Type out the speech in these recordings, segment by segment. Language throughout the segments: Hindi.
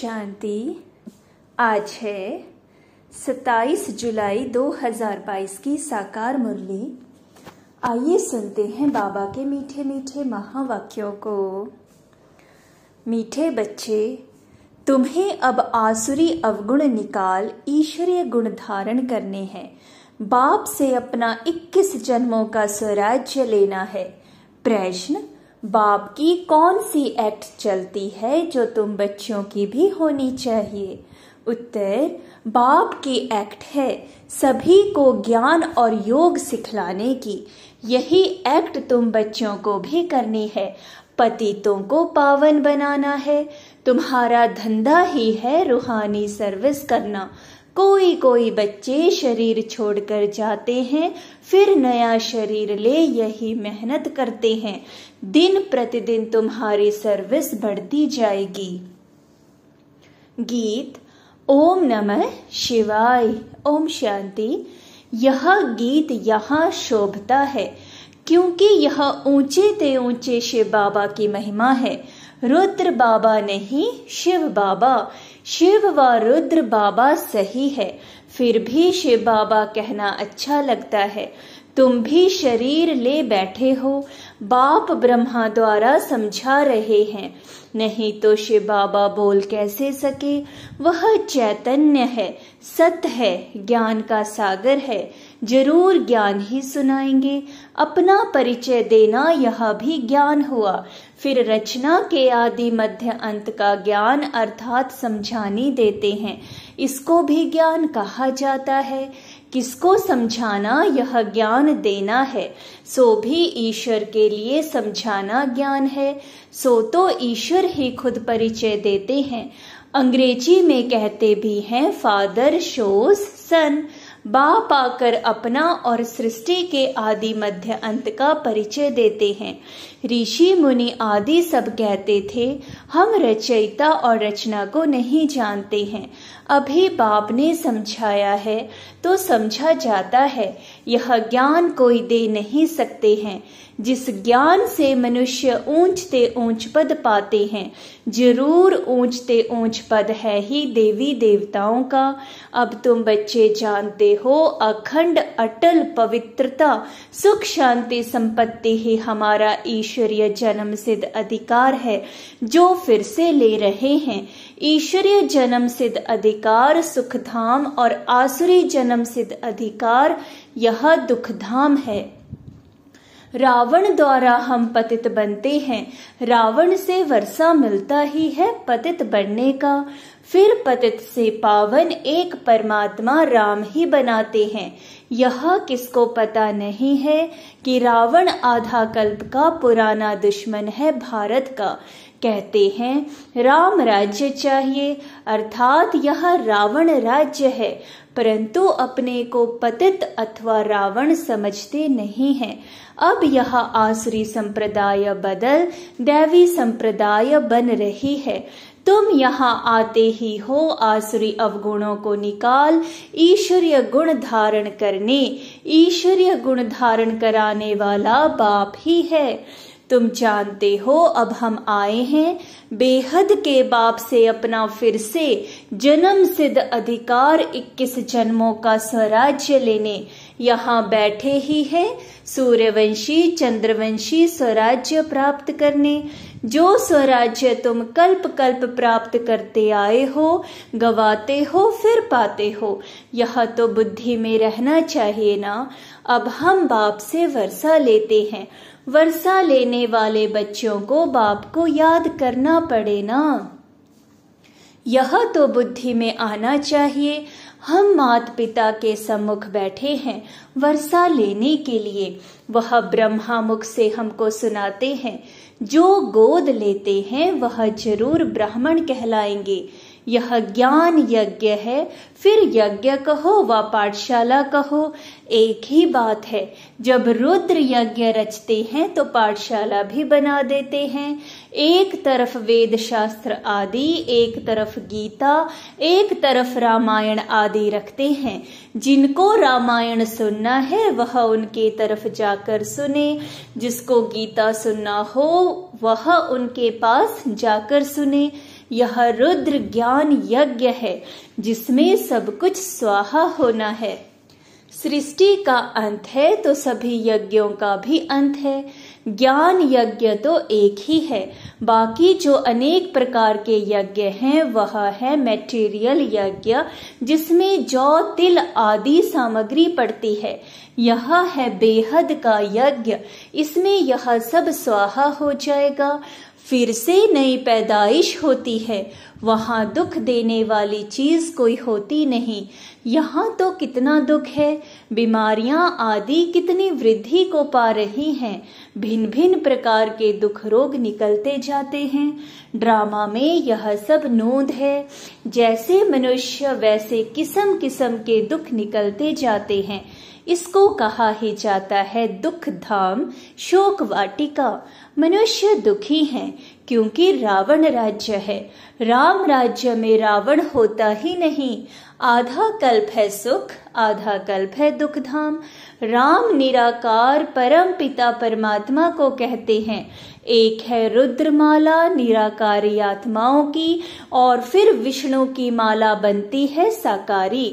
शांति आज है 27 जुलाई 2022 की साकार मुरली आइए सुनते हैं बाबा के मीठे मीठे महावाक्यों को मीठे बच्चे तुम्हें अब आसुरी अवगुण निकाल ईश्वरीय गुण धारण करने हैं बाप से अपना 21 जन्मों का स्वराज्य लेना है प्रश्न बाप की कौन सी एक्ट चलती है जो तुम बच्चों की भी होनी चाहिए उत्तर बाप की एक्ट है सभी को ज्ञान और योग सिखलाने की यही एक्ट तुम बच्चों को भी करनी है पतितों को पावन बनाना है तुम्हारा धंधा ही है रूहानी सर्विस करना कोई कोई बच्चे शरीर छोड़कर जाते हैं फिर नया शरीर ले यही मेहनत करते हैं दिन प्रतिदिन तुम्हारी सर्विस बढ़ती जाएगी गीत ओम नमः शिवाय ओम शांति यह गीत यहाँ शोभता है क्योंकि यह ऊंचे ते ऊंचे शिव बाबा की महिमा है रुद्र बाबा नहीं शिव बाबा शिव व रुद्र बाबा सही है फिर भी शिव बाबा कहना अच्छा लगता है तुम भी शरीर ले बैठे हो बाप ब्रह्मा द्वारा समझा रहे हैं नहीं तो शिव बाबा बोल कैसे सके वह चैतन्य है सत है ज्ञान का सागर है जरूर ज्ञान ही सुनाएंगे अपना परिचय देना यह भी ज्ञान हुआ फिर रचना के आदि मध्य अंत का ज्ञान अर्थात समझानी देते हैं इसको भी ज्ञान कहा जाता है किसको समझाना यह ज्ञान देना है सो भी ईश्वर के लिए समझाना ज्ञान है सो तो ईश्वर ही खुद परिचय देते हैं अंग्रेजी में कहते भी हैं फादर शोज सन बाप आकर अपना और सृष्टि के आदि मध्य अंत का परिचय देते हैं ऋषि मुनि आदि सब कहते थे हम रचयिता और रचना को नहीं जानते हैं अभी बाप ने समझाया है तो समझा जाता है यह ज्ञान कोई दे नहीं सकते हैं जिस ज्ञान से मनुष्य ऊंचते ऊंच पद पाते हैं जरूर ऊंचते ऊंच पद है ही देवी देवताओं का अब तुम बच्चे जानते हो अखंड अटल पवित्रता सुख शांति संपत्ति ही हमारा ईश्वरीय जन्म सिद्ध अधिकार है जो फिर से ले रहे हैं ईश्वरीय जन्म सिद्ध अधिकार सुखधाम और आसुरी जन्म सिद्ध अधिकार यह दुखधाम है रावण द्वारा हम पतित बनते हैं रावण से वर्षा मिलता ही है पतित बनने का फिर पतित से पावन एक परमात्मा राम ही बनाते हैं यह किसको पता नहीं है कि रावण आधा कल्प का पुराना दुश्मन है भारत का कहते हैं राम राज्य चाहिए अर्थात यह रावण राज्य है परंतु अपने को पतित अथवा रावण समझते नहीं हैं अब यह आसुरी संप्रदाय बदल दैवी संप्रदाय बन रही है तुम यहाँ आते ही हो आसुरी अवगुणों को निकाल ईश्वरीय गुण धारण करने ईश्वरीय गुण धारण कराने वाला बाप ही है तुम जानते हो अब हम आए हैं बेहद के बाप से अपना फिर से जन्म सिद्ध अधिकार 21 जन्मों का स्वराज्य लेने यहाँ बैठे ही है सूर्यवंशी चंद्रवंशी स्वराज्य प्राप्त करने जो स्वराज्य तुम कल्प कल्प प्राप्त करते आए हो गवाते हो फिर पाते हो यह तो बुद्धि में रहना चाहिए ना अब हम बाप से वर्षा लेते हैं वर्षा लेने वाले बच्चों को बाप को याद करना पड़े ना यह तो बुद्धि में आना चाहिए हम मात पिता के सम्मुख बैठे हैं वर्षा लेने के लिए वह ब्रह्मा मुख से हमको सुनाते हैं जो गोद लेते हैं वह जरूर ब्राह्मण कहलाएंगे यह ज्ञान यज्ञ है फिर यज्ञ कहो व पाठशाला कहो एक ही बात है जब रुद्र यज्ञ रचते हैं तो पाठशाला भी बना देते हैं एक तरफ वेद शास्त्र आदि एक तरफ गीता एक तरफ रामायण आदि रखते हैं जिनको रामायण सुनना है वह उनके तरफ जाकर सुने जिसको गीता सुनना हो वह उनके पास जाकर सुने यह रुद्र ज्ञान यज्ञ है जिसमें सब कुछ स्वाहा होना है सृष्टि का अंत है तो सभी यज्ञों का भी अंत है ज्ञान यज्ञ तो एक ही है बाकी जो अनेक प्रकार के यज्ञ हैं वह है मेटेरियल यज्ञ जिसमें जौ तिल आदि सामग्री पड़ती है यह है बेहद का यज्ञ इसमें यह सब स्वाहा हो जाएगा फिर से नई पैदाइश होती है वहाँ दुख देने वाली चीज़ कोई होती नहीं यहाँ तो कितना दुख है बीमारियाँ आदि कितनी वृद्धि को पा रही हैं भिन्न भिन्न प्रकार के दुख रोग निकलते जाते हैं ड्रामा में यह सब नोंद है जैसे मनुष्य वैसे किस्म किस्म के दुख निकलते जाते हैं इसको कहा ही जाता है दुख धाम शोक वाटिका मनुष्य दुखी हैं क्योंकि रावण राज्य है राम राज्य में रावण होता ही नहीं आधा कल्प है सुख आधा कल्प है दुख धाम राम निराकार परम पिता परमात्मा को कहते हैं एक है रुद्रमाला निराकारी आत्माओं की और फिर विष्णु की माला बनती है साकारी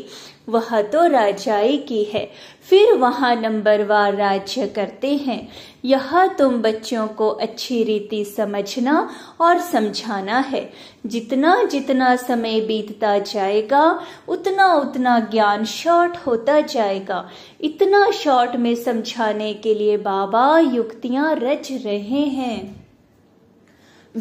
वह तो राजाई की है फिर वहाँ नंबरवार राज्य करते हैं यह तुम बच्चों को अच्छी रीति समझना और समझाना है जितना जितना समय बीतता जाएगा उतना उतना ज्ञान शॉर्ट होता जाएगा इतना शॉर्ट में समझाने के लिए बाबा युक्तियाँ रच रहे हैं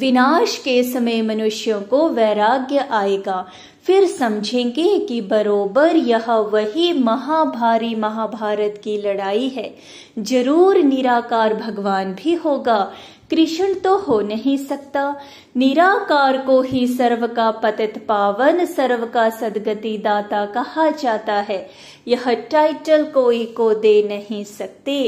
विनाश के समय मनुष्यों को वैराग्य आएगा फिर समझेंगे कि बरोबर यह वही महाभारी महाभारत की लड़ाई है जरूर निराकार भगवान भी होगा कृष्ण तो हो नहीं सकता निराकार को ही सर्व का पतित पावन सर्व का सदगति दाता कहा जाता है यह टाइटल कोई को दे नहीं सकते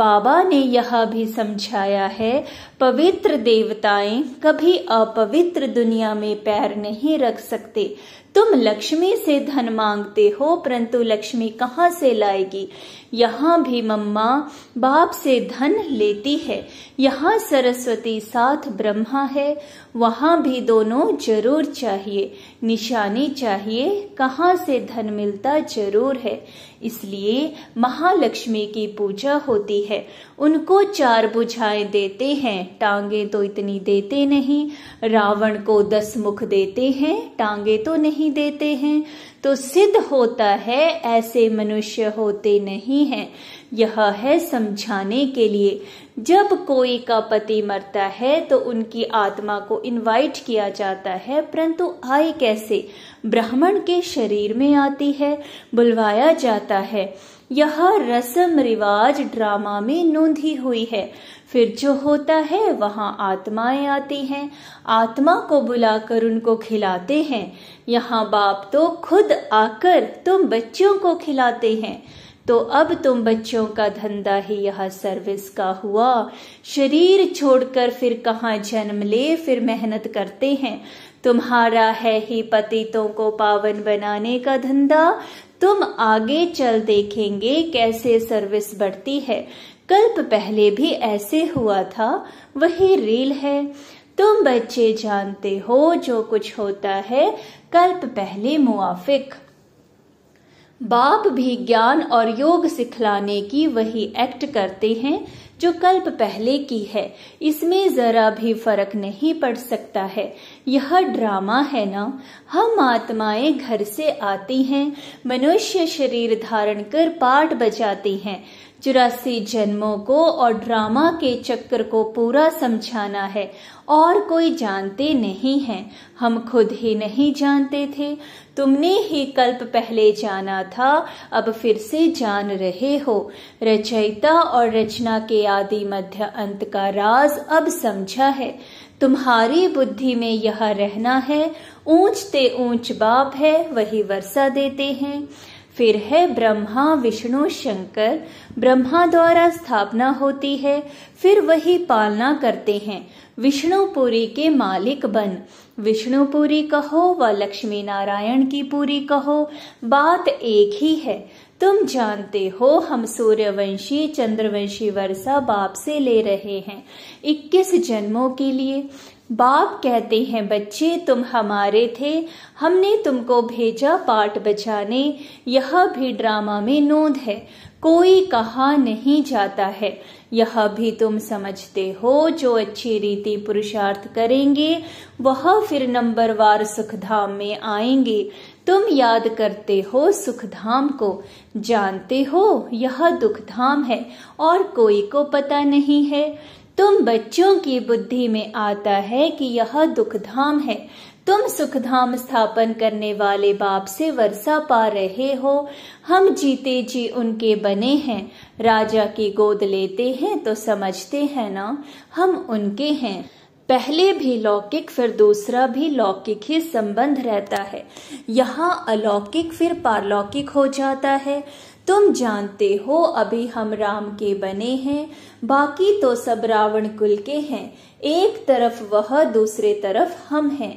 बाबा ने यह भी समझाया है पवित्र देवताएं कभी अपवित्र दुनिया में पैर नहीं रख सकते तुम लक्ष्मी से धन मांगते हो परंतु लक्ष्मी कहाँ से लाएगी यहाँ भी मम्मा बाप से धन लेती है यहाँ सरस्वती साथ ब्रह्मा है वहाँ भी दोनों जरूर चाहिए निशानी चाहिए कहाँ से धन मिलता जरूर है इसलिए महालक्ष्मी की पूजा होती है उनको चार बुझाएं देते हैं टांगे तो इतनी देते नहीं रावण को दस मुख देते हैं टांगे तो नहीं देते हैं तो सिद्ध होता है ऐसे मनुष्य होते नहीं हैं यह है समझाने के लिए जब कोई का पति मरता है तो उनकी आत्मा को इनवाइट किया जाता है परंतु आय कैसे ब्राह्मण के शरीर में आती है बुलवाया जाता है यह रस्म रिवाज ड्रामा में नोंधी हुई है फिर जो होता है वहाँ आत्माएं आती हैं आत्मा को बुलाकर उनको खिलाते हैं यहाँ बाप तो खुद आकर तुम बच्चों को खिलाते हैं तो अब तुम बच्चों का धंधा ही यह सर्विस का हुआ शरीर छोड़कर फिर कहाँ जन्म ले फिर मेहनत करते हैं तुम्हारा है ही पतितों को पावन बनाने का धंधा तुम आगे चल देखेंगे कैसे सर्विस बढ़ती है कल्प पहले भी ऐसे हुआ था वही रील है तुम बच्चे जानते हो जो कुछ होता है कल्प पहले मुआफिक बाप भी ज्ञान और योग सिखलाने की वही एक्ट करते हैं जो कल्प पहले की है इसमें जरा भी फर्क नहीं पड़ सकता है यह ड्रामा है ना हम आत्माएं घर से आती हैं मनुष्य शरीर धारण कर पाठ बजाती हैं चुरासी जन्मों को और ड्रामा के चक्कर को पूरा समझाना है और कोई जानते नहीं है हम खुद ही नहीं जानते थे तुमने ही कल्प पहले जाना था अब फिर से जान रहे हो रचयिता और रचना के आदि मध्य अंत का राज अब समझा है तुम्हारी बुद्धि में यह रहना है ऊंच ते ऊंच बाप है वही वर्षा देते हैं फिर है ब्रह्मा विष्णु शंकर ब्रह्मा द्वारा स्थापना होती है फिर वही पालना करते हैं विष्णुपुरी के मालिक बन विष्णुपुरी कहो व लक्ष्मी नारायण की पूरी कहो बात एक ही है तुम जानते हो हम सूर्यवंशी चंद्रवंशी वर्षा बाप से ले रहे हैं 21 जन्मों के लिए बाप कहते हैं बच्चे तुम हमारे थे हमने तुमको भेजा पाठ बचाने यह भी ड्रामा में नोंद है कोई कहा नहीं जाता है यह भी तुम समझते हो जो अच्छी रीति पुरुषार्थ करेंगे वह फिर नंबर वार सुखधाम में आएंगे तुम याद करते हो सुखधाम को जानते हो यह दुखधाम है और कोई को पता नहीं है तुम बच्चों की बुद्धि में आता है कि यह दुखधाम है तुम सुखधाम स्थापन करने वाले बाप से वर्षा पा रहे हो हम जीते जी उनके बने हैं राजा की गोद लेते हैं तो समझते हैं ना हम उनके हैं पहले भी लौकिक फिर दूसरा भी लौकिक ही संबंध रहता है यहाँ अलौकिक फिर पारलौकिक हो जाता है तुम जानते हो अभी हम राम के बने हैं बाकी तो सब रावण कुल के हैं एक तरफ वह दूसरे तरफ हम हैं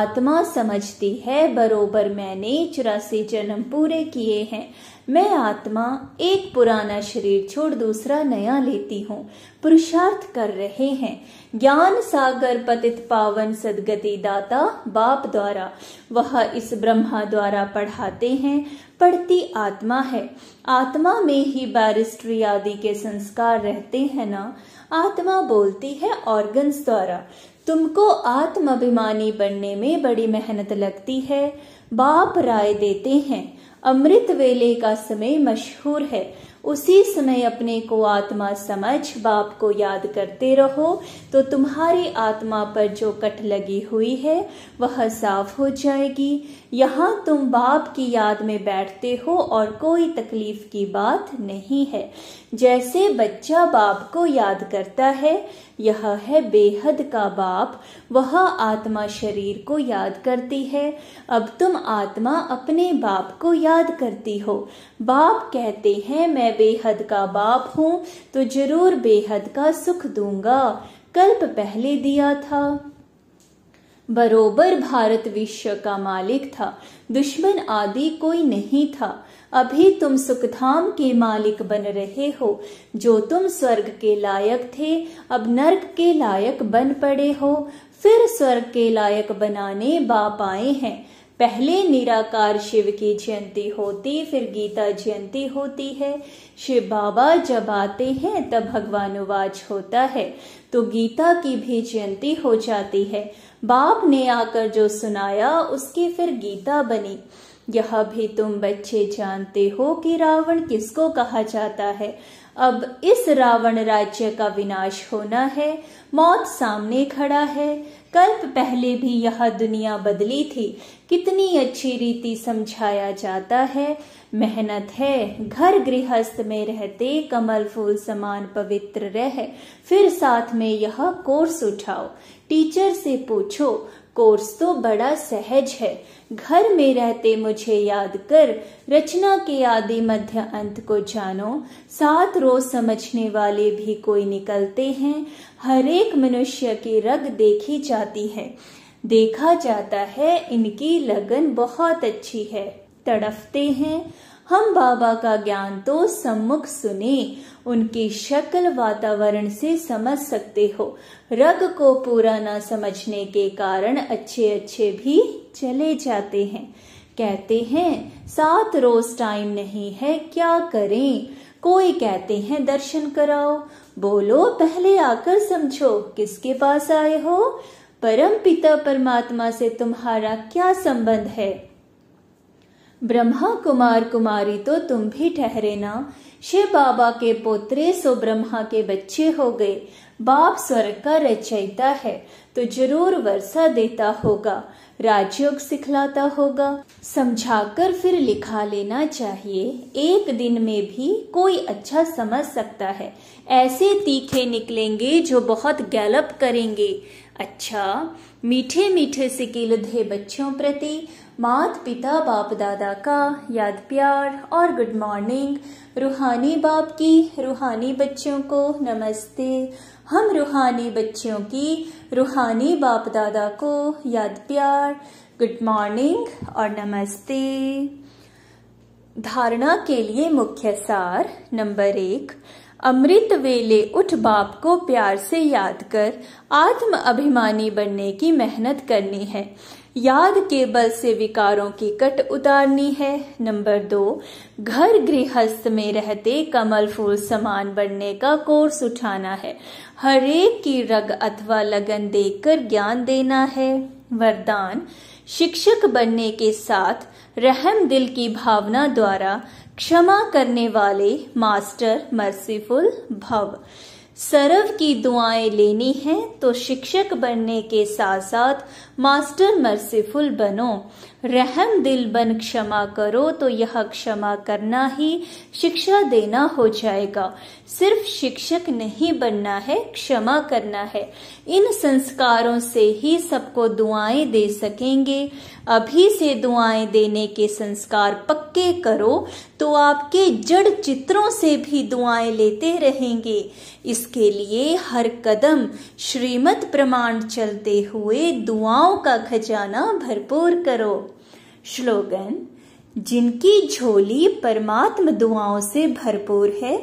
आत्मा समझती है बरोबर मैंने चौरासी जन्म पूरे किए हैं मैं आत्मा एक पुराना शरीर छोड़ दूसरा नया लेती हूँ पुरुषार्थ कर रहे हैं ज्ञान सागर पतित पावन सदगति दाता बाप द्वारा वह इस ब्रह्मा द्वारा पढ़ाते हैं पढ़ती आत्मा है आत्मा में ही बैरिस्ट्री आदि के संस्कार रहते हैं ना आत्मा बोलती है ऑर्गन्स द्वारा तुमको आत्माभिमानी बनने में बड़ी मेहनत लगती है बाप राय देते हैं अमृत वेले का समय मशहूर है उसी समय अपने को आत्मा समझ बाप को याद करते रहो तो तुम्हारी आत्मा पर जो कट लगी हुई है वह साफ हो जाएगी यहाँ तुम बाप की याद में बैठते हो और कोई तकलीफ की बात नहीं है जैसे बच्चा बाप को याद करता है यह है बेहद का बाप वह आत्मा शरीर को याद करती है अब तुम आत्मा अपने बाप को याद करती हो बाप कहते हैं मैं बेहद का बाप हूँ तो जरूर बेहद का सुख दूंगा कल्प पहले दिया था बरोबर भारत विश्व का मालिक था दुश्मन आदि कोई नहीं था अभी तुम सुखधाम के मालिक बन रहे हो जो तुम स्वर्ग के लायक थे अब नर्क के लायक बन पड़े हो फिर स्वर्ग के लायक बनाने बाप आए हैं पहले निराकार शिव की जयंती होती फिर गीता जयंती होती है शिव बाबा जब आते हैं तब भगवान उवाच होता है तो गीता की भी जयंती हो जाती है बाप ने आकर जो सुनाया उसकी फिर गीता बनी यह भी तुम बच्चे जानते हो कि रावण किसको कहा जाता है अब इस रावण राज्य का विनाश होना है मौत सामने खड़ा है कल्प पहले भी यह दुनिया बदली थी कितनी अच्छी रीति समझाया जाता है मेहनत है घर गृहस्थ में रहते कमल फूल समान पवित्र रह फिर साथ में यह कोर्स उठाओ टीचर से पूछो कोर्स तो बड़ा सहज है घर में रहते मुझे याद कर रचना के आदि मध्य अंत को जानो सात रोज समझने वाले भी कोई निकलते हैं हर एक मनुष्य की रग देखी जाती है देखा जाता है इनकी लगन बहुत अच्छी है तड़फते हैं हम बाबा का ज्ञान तो सम्मुख सुने उनकी शक्ल वातावरण से समझ सकते हो रग को पूरा न समझने के कारण अच्छे अच्छे भी चले जाते हैं कहते हैं सात रोज टाइम नहीं है क्या करें कोई कहते हैं दर्शन कराओ बोलो पहले आकर समझो किसके पास आए हो परम पिता परमात्मा से तुम्हारा क्या संबंध है ब्रह्मा कुमार कुमारी तो तुम भी ठहरे ना शिव बाबा के पोत्रे सो ब्रह्मा के बच्चे हो गए बाप स्वर्ग का रचयिता है तो जरूर वर्षा देता होगा राजयोग सिखलाता होगा समझाकर फिर लिखा लेना चाहिए एक दिन में भी कोई अच्छा समझ सकता है ऐसे तीखे निकलेंगे जो बहुत गैलप करेंगे अच्छा मीठे मीठे सिकिल थे बच्चों प्रति मात पिता बाप दादा का याद प्यार और गुड मॉर्निंग रूहानी बाप की रूहानी बच्चों को नमस्ते हम रूहानी बच्चों की रूहानी बाप दादा को याद प्यार गुड मॉर्निंग और नमस्ते धारणा के लिए मुख्य सार नंबर एक अमृत वेले उठ बाप को प्यार से याद कर आत्म अभिमानी बनने की मेहनत करनी है याद के बल से विकारों की कट उतारनी है नंबर दो घर गृहस्थ में रहते कमल फूल समान बनने का कोर्स उठाना है हरेक की रग अथवा लगन देखकर ज्ञान देना है वरदान शिक्षक बनने के साथ रहम दिल की भावना द्वारा क्षमा करने वाले मास्टर मर्सीफुल भव सर्व की दुआएं लेनी हैं तो शिक्षक बनने के साथ साथ मास्टर मर्सीफुल बनो रहम दिल बन क्षमा करो तो यह क्षमा करना ही शिक्षा देना हो जाएगा सिर्फ शिक्षक नहीं बनना है क्षमा करना है इन संस्कारों से ही सबको दुआएं दे सकेंगे अभी से दुआएं देने के संस्कार पक्के करो तो आपके जड़ चित्रों से भी दुआएं लेते रहेंगे इसके लिए हर कदम श्रीमत प्रमाण चलते हुए दुआ दुआओं का खजाना भरपूर करो श्लोगन जिनकी झोली परमात्म दुआओं से भरपूर है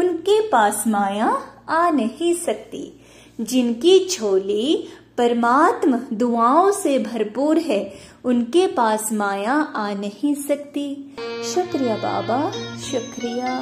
उनके पास माया आ नहीं सकती जिनकी झोली परमात्म दुआओं से भरपूर है उनके पास माया आ नहीं सकती शुक्रिया बाबा शुक्रिया